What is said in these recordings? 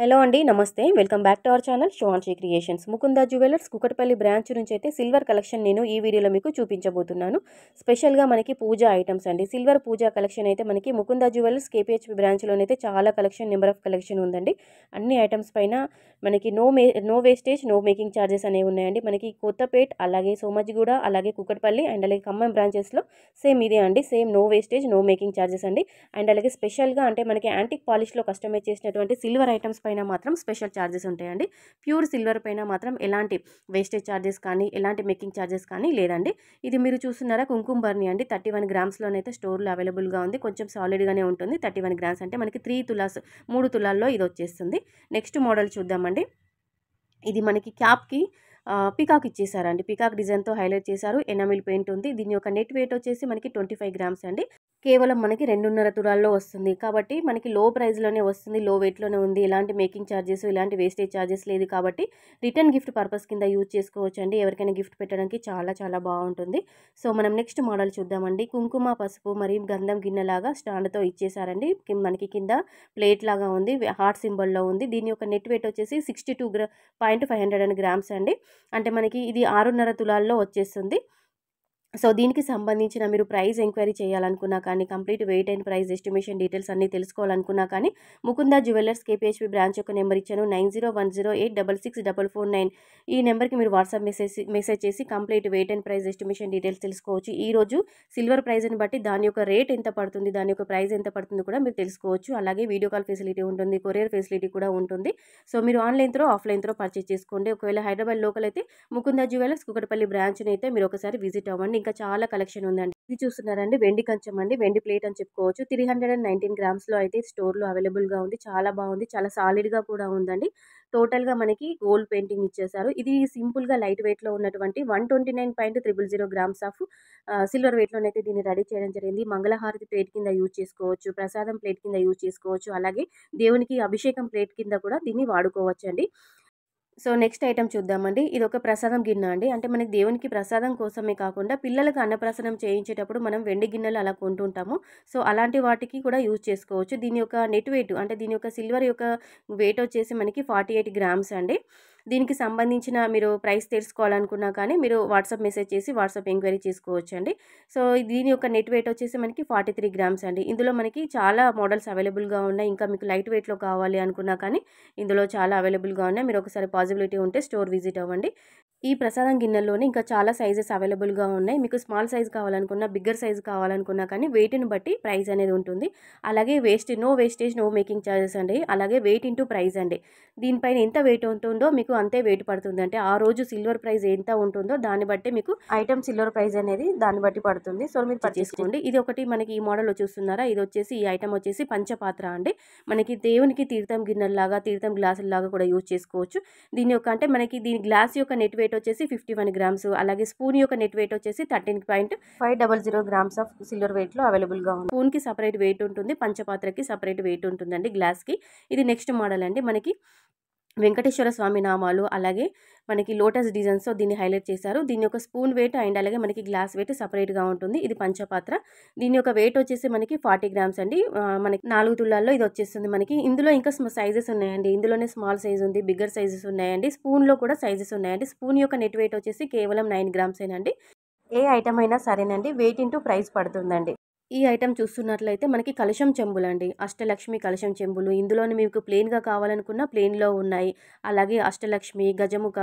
hello అండి నమస్తే welcome back to our channel షోన్షీ creations Mukunda jewellers Kukatpally branch నుంచి అయితే సిల్వర్ కలెక్షన్ నేను ఈ వీడియోలో మీకు చూపించబోతున్నాను స్పెషల్గా మనకి పూజ ఐటమ్స్ అండి సిల్వర్ పూజ కలెక్షన్ అయితే మనకి ముకుందా జ్యువెలర్స్ కేపీహెచ్పి బ్రాంచ్లోనైతే చాలా కలెక్షన్ నెంబర్ ఆఫ్ కలెక్షన్ ఉందండి అన్ని ఐటమ్స్ పైన మనకి నో మే no wastage no making charges అనేవి ఉన్నాయండి మనకి కొత్తపేట్ అలాగే సోమాజిగూడ అలాగే కుకట్పల్లి అండ్ అలాగే ఖమ్మం బ్రాంచెస్లో సేమ్ ఇదే అండి same no wastage no making charges అండి అండ్ అలాగే స్పెషల్గా అంటే మనకి యాంటిక్ పాలిష్లో కస్టమైజ్ చేసినటువంటి సిల్వర్ ఐటమ్స్ పైన మాత్రం స్పెషల్ ఛార్జెస్ ఉంటాయండి ప్యూర్ సిల్వర్ పైన మాత్రం ఎలాంటి వేస్టేజ్ ఛార్జెస్ కానీ ఎలాంటి మేకింగ్ ఛార్జెస్ కానీ లేదండి ఇది మీరు చూస్తున్నారా కుంకుమ బర్ని అండి థర్టీ వన్ గ్రామ్స్లోనైతే స్టోర్లో అవైలబుల్గా ఉంది కొంచెం సాలిడ్గానే ఉంటుంది థర్టీ వన్ గ్రామ్స్ అంటే మనకి త్రీ తులాస్ మూడు తులాల్లో ఇది వచ్చేస్తుంది నెక్స్ట్ మోడల్ చూద్దామండి ఇది మనకి క్యాప్కి పికాక్ ఇచ్చేసారండి పికాక్ డిజైన్తో హైలైట్ చేశారు ఎనామిల్ పెయింట్ ఉంది దీని యొక్క నెట్ వెయిట్ వచ్చేసి మనకి ట్వంటీ గ్రామ్స్ అండి కేవలం మనకి రెండున్నర తులాల్లో వస్తుంది కాబట్టి మనకి లో ప్రైస్లోనే వస్తుంది లో వెయిట్లోనే ఉంది ఎలాంటి మేకింగ్ ఛార్జెస్ ఇలాంటి వేస్టేజ్ ఛార్జెస్ లేదు కాబట్టి రిటర్న్ గిఫ్ట్ పర్పస్ కింద యూజ్ చేసుకోవచ్చు అండి ఎవరికైనా గిఫ్ట్ పెట్టడానికి చాలా చాలా బాగుంటుంది సో మనం నెక్స్ట్ మోడల్ చూద్దామండి కుంకుమ పసుపు మరియు గంధం గిన్నెలాగా స్టాండ్తో ఇచ్చేసారండి మనకి కింద ప్లేట్ లాగా ఉంది హార్ట్ సింబల్లో ఉంది దీని యొక్క నెట్ వెయిట్ వచ్చేసి సిక్స్టీ టూ గ్రా point five hundred and grams అండి అంటే మనకి ఇది ఆరున్నర తులాల్లో వచ్చేస్తుంది సో దీనికి సంబంధించిన మీరు ప్రైస్ ఎంక్వైరీ చేయాలనుకున్నా కానీ complete weight and price estimation details అన్ని తెలుసుకోవాలనుకున్నా కానీ ముకుంద జ్యువెలర్స్ కేపిహెచ్పి బ్రాంచ్ యొక్క నెంబర్ ఇచ్చాను nine zero one zero eight double six double four nine ఈ నెంబర్కి మీరు వాట్సాప్ మెసేజ్ మెసేజ్ చేసి complete weight and price estimation details తెలుసుకోవచ్చు ఈ రోజు సిల్వర్ ప్రైజ్ని బట్టి దాని యొక్క రేట్ ఎంత పడుతుంది దాని యొక్క ప్రైస్ ఎంత పడుతుంది కూడా మీరు తెలుసుకోవచ్చు అలాగే వీడియో కాల్ ఫెసిలిటీ ఉంటుంది కొరియర్ ఫెసిలిటీ కూడా ఉంటుంది సో మీరు online through offline through purchase చేసుకోండి ఒకవేళ హైదరాబాద్ లోకల్ అయితే ముకుందా జ్యువెలర్స్ కుకటపల్లి బ్రాంచ్ని అయితే మీరు ఒకసారి విజిట్ అవ్వండి ఇంకా చాలా కలెక్షన్ ఉందండి ఇది చూస్తున్నారండి వెండి కంచం అండి వెండి ప్లేట్ అని చెప్పుకోవచ్చు three hundred and nineteen grams లో అయితే స్టోర్ అవైలబుల్ గా ఉంది చాలా బాగుంది చాలా సాలిడ్ గా కూడా ఉందండి టోటల్ గా మనకి గోల్డ్ పెయింటింగ్ ఇచ్చేసారు ఇది సింపుల్ గా లైట్ వెయిట్ లో ఉన్నటువంటి one twenty nine point triple zero grams of silver weight అయితే దీన్ని రెడీ చేయడం జరిగింది మంగళహారతి ప్లేట్ కింద యూజ్ చేసుకోవచ్చు ప్రసాదం ప్లేట్ కింద యూజ్ చేసుకోవచ్చు అలాగే దేవునికి అభిషేకం ప్లేట్ కింద కూడా దీన్ని అండి సో నెక్స్ట్ ఐటెం చూద్దామండి ఇది ఒక ప్రసాదం గిన్నె అండి అంటే మనకి దేవునికి ప్రసాదం కోసమే కాకుండా పిల్లలకు అన్నప్రసాదం చేయించేటప్పుడు మనం వెండి గిన్నెలు అలా కొంటుంటాము సో అలాంటి వాటికి కూడా యూజ్ చేసుకోవచ్చు దీని యొక్క నెట్ వెయిట్ అంటే దీని యొక్క సిల్వర్ యొక్క వెయిట్ వచ్చేసి మనకి ఫార్టీ ఎయిట్ గ్రామ్స్ అండి దీనికి సంబంధించిన మీరు ప్రైస్ తెలుసుకోవాలనుకున్నా కానీ మీరు వాట్సాప్ మెసేజ్ చేసి వాట్సాప్ ఎంక్వైరీ చేసుకోవచ్చు అండి సో దీని యొక్క నెట్ వెయిట్ వచ్చేసి మనకి ఫార్టీ త్రీ గ్రామ్స్ అండి ఇందులో మనకి చాలా మోడల్స్ అవైలబుల్గా ఉన్నాయి ఇంకా మీకు లైట్ వెయిట్లో కావాలి అనుకున్నా కానీ ఇందులో చాలా అవైలబుల్గా ఉన్నాయి మీరు ఒకసారి పాజిబిలిటీ ఉంటే స్టోర్ విజిట్ అవ్వండి ఈ ప్రసాదం గిన్నెల్లోనే ఇంకా చాలా సైజెస్ అవైలబుల్గా ఉన్నాయి మీకు స్మాల్ సైజ్ కావాలనుకున్నా బిగ్గర్ సైజ్ కావాలనుకున్నా కానీ వెయిట్ని బట్టి ప్రైస్ అనేది ఉంటుంది అలాగే waste no wastage no making charges అండి అలాగే వెయిట్ ఇంటూ ప్రైస్ అండి దీనిపైన ఎంత వెయిట్ ఉంటుందో మీకు అంతే వెయిట్ పడుతుంది అంటే ఆ రోజు సిల్వర్ ప్రైస్ ఎంత ఉంటుందో దాన్ని బట్టి మీకు ఐటమ్ సిల్వర్ ప్రైస్ అనేది దాన్ని బట్టి పడుతుంది సో మీరు పర్చేసుకోండి ఇది ఒకటి మనకి ఈ మోడల్ చూస్తున్నారా ఇది వచ్చేసి ఈ ఐటమ్ వచ్చేసి పంచపాత్ర అండి మనకి దేవునికి తీర్థం లాగా తీర్థం లాగా కూడా యూజ్ చేసుకోవచ్చు దీని యొక్క అంటే మనకి దీని గ్లాస్ యొక్క నెట్ వెయిట్ వచ్చేసి ఫిఫ్టీ వన్ గ్రామ్స్ అలాగే స్పూన్ యొక్క నెట్ వెయిట్ వచ్చేసి thirteen point five double zero grams of silver వెయిట్లో అవైలబుల్గా ఉంది కి సపరేట్ వెయిట్ ఉంటుంది పంచపాత్రకి సపరేట్ వెయిట్ ఉంటుందండి గ్లాస్కి ఇది నెక్స్ట్ మోడల్ అండి మనకి వెంకటేశ్వర స్వామి నామాలు అలాగే మనకి లోటస్ డిజైన్స్తో దీన్ని హైలైట్ చేశారు దీని యొక్క స్పూన్ వెయిట్ అండ్ అలాగే మనకి గ్లాస్ వెయిట్ సపరేట్గా ఉంటుంది ఇది పంచపాత్ర దీని యొక్క వెయిట్ వచ్చేసి మనకి ఫార్టీ గ్రామ్స్ అండి మనకి నాలుగు తులాల్లో ఇది వచ్చేస్తుంది మనకి ఇందులో ఇంకా సైజెస్ ఉన్నాయండి ఇందులోనే స్మాల్ సైజ్ ఉంది బిగ్గర్ సైజెస్ ఉన్నాయండి స్పూన్లో కూడా సైజెస్ ఉన్నాయండి స్పూన్ యొక్క నెట్ వెయిట్ వచ్చేసి కేవలం నైన్ గ్రామ్స్ ఏనండి ఏ ఐటమ్ అయినా సరేనండి వెయిట్ ఇంటూ ప్రైస్ పడుతుందండి ఈ ఐటెం చూస్తున్నట్లయితే మనకి కలశం చెంబులు అండి అష్టలక్ష్మి కలశం చెంబులు ఇందులోని మీకు ప్లెయిన్గా కావాలనుకున్న ప్లెయిన్లో ఉన్నాయి అలాగే అష్టలక్ష్మి గజముఖ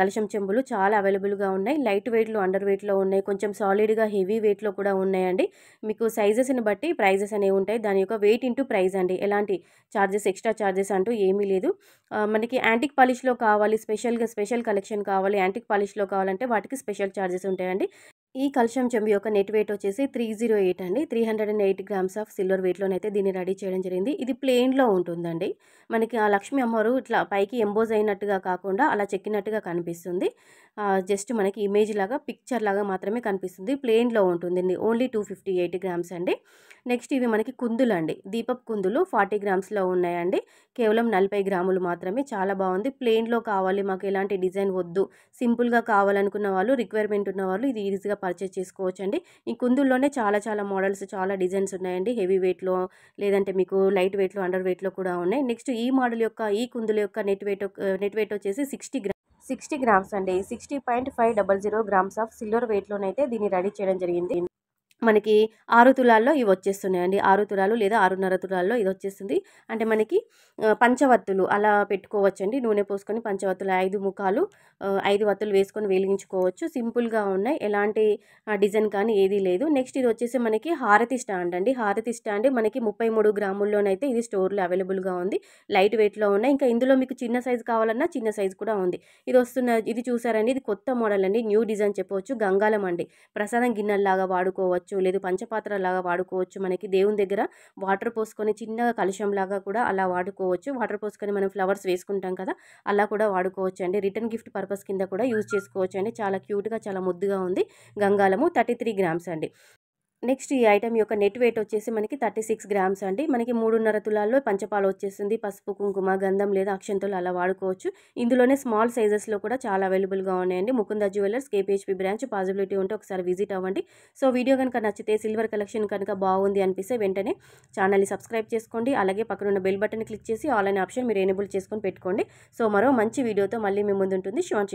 కలశం చెంబులు చాలా అవైలబుల్గా ఉన్నాయి లైట్ వెయిట్లో అండర్ వెయిట్లో ఉన్నాయి కొంచెం సాలిడ్గా హెవీ వెయిట్లో కూడా ఉన్నాయండి మీకు సైజెస్ని బట్టి ప్రైజెస్ అనేవి ఉంటాయి దాని యొక్క వెయిట్ ఇంటూ ప్రైజ్ అండి ఎలాంటి ఛార్జెస్ ఎక్స్ట్రా ఛార్జెస్ అంటూ ఏమీ లేదు మనకి యాంటిక్ పాలిష్లో కావాలి స్పెషల్గా స్పెషల్ కలెక్షన్ కావాలి యాంటిక్ పాలిష్లో కావాలంటే వాటికి స్పెషల్ ఛార్జెస్ ఉంటాయండి ఈ కల్షియం చెంబు యొక్క నెట్ వెయిట్ వచ్చేసి త్రీ జీరో ఎయిట్ అండి three hundred and eight grams of silver వెయిట్లోనైతే దీన్ని రెడీ చేయడం జరిగింది ఇది ప్లెయిన్లో ఉంటుందండి మనకి ఆ లక్ష్మి అమ్మవారు ఇట్లా పైకి ఎంబోజ్ అయినట్టుగా కాకుండా అలా చెక్కినట్టుగా కనిపిస్తుంది జస్ట్ మనకి ఇమేజ్ లాగా పిక్చర్ లాగా మాత్రమే కనిపిస్తుంది ప్లెయిన్లో ఉంటుంది only two fifty eight grams అండి నెక్స్ట్ ఇవి మనకి కుందులు అండి దీపప్ కుందులు ఫార్టీ గ్రామ్స్లో ఉన్నాయండి కేవలం నలభై గ్రాములు మాత్రమే చాలా బాగుంది ప్లెయిన్లో కావాలి మాకు ఎలాంటి డిజైన్ వద్దు సింపుల్గా కావాలనుకున్న వాళ్ళు రిక్వైర్మెంట్ ఉన్న వాళ్ళు ఇది ఈజీగా పర్చేస్ చేసుకోవచ్చండి ఈ కుందుల్లోనే చాలా చాలా మోడల్స్ చాలా డిజైన్స్ ఉన్నాయండి హెవీ వెయిట్లో లేదంటే మీకు లైట్ వెయిట్లో అండర్ వెయిట్లో కూడా ఉన్నాయి నెక్స్ట్ ఈ మోడల్ యొక్క ఈ కుందుల యొక్క నెట్ వెయిట్ నెట్ వెయిట్ వచ్చేసి సిక్స్టీ సిక్స్టీ గ్రామ్స్ అండి sixty point five double zero grams of silver వెయిట్లోనైతే దీన్ని రెడీ చేయడం జరిగింది మనకి ఆరు తులాల్లో ఇవి వచ్చేస్తున్నాయండి ఆరు తులాలు లేదా ఆరున్నర తులాల్లో ఇది వచ్చేస్తుంది అంటే మనకి పంచవత్తులు అలా పెట్టుకోవచ్చండి నూనె పోసుకొని పంచవత్తులు ఐదు ముఖాలు ఐదు వత్తులు వేసుకొని వెలిగించుకోవచ్చు సింపుల్గా ఉన్నాయి ఎలాంటి డిజైన్ కానీ ఏది లేదు నెక్స్ట్ ఇది వచ్చేసి మనకి హారతి స్టాండ్ అండి హారతి స్టాండ్ మనకి ముప్పై మూడు గ్రాముల్లోనైతే ఇది స్టోర్లో అవైలబుల్గా ఉంది లైట్ వెయిట్లో ఉన్నాయి ఇంకా ఇందులో మీకు చిన్న సైజు కావాలన్నా చిన్న సైజు కూడా ఉంది ఇది వస్తున్న ఇది చూసారండి ఇది కొత్త మోడల్ అండి న్యూ డిజైన్ చెప్పవచ్చు గంగాలం అండి ప్రసాదం గిన్నెల్లాగా వాడుకోవచ్చు వాడుకోవచ్చు లేదు పంచపాత్ర లాగా వాడుకోవచ్చు మనకి దేవుని దగ్గర వాటర్ పోసుకొని చిన్నగా లాగా కూడా అలా వాడుకోవచ్చు వాటర్ పోసుకొని మనం ఫ్లవర్స్ వేసుకుంటాం కదా అలా కూడా వాడుకోవచ్చు అండి రిటర్న్ గిఫ్ట్ పర్పస్ కింద కూడా యూజ్ చేసుకోవచ్చు అండి చాలా క్యూట్గా చాలా ముద్దుగా ఉంది గంగాలము థర్టీ త్రీ గ్రామ్స్ అండి నెక్స్ట్ ఈ ఐటమ్ యొక్క నెట్ వెయిట్ వచ్చేసి మనకి థర్టీ సిక్స్ గ్రామ్స్ అండి మనకి మూడున్నర తులాల్లో పంచపాలు వచ్చేసింది పసుపు కుంకుమ గంధం లేదా అక్షంతులు అలా వాడుకోవచ్చు ఇందులోనే స్మాల్ సైజెస్లో కూడా చాలా అవైలబుల్గా ఉన్నాయండి Mukunda jewellers KPHP branch possibility ఉంటే ఒకసారి విజిట్ అవ్వండి సో వీడియో కనుక నచ్చితే సిల్వర్ కలెక్షన్ కనుక బాగుంది అనిపిస్తే వెంటనే ఛానల్ని సబ్స్క్రైబ్ చేసుకోండి అలాగే పక్కనున్న బెల్ బటన్ క్లిక్ చేసి ఆన్లైన్ ఆప్షన్ మీరు ఎనేబుల్ చేసుకొని పెట్టుకోండి సో మరో మంచి వీడియోతో మళ్ళీ మీ ముందు ఉంటుంది శివాన్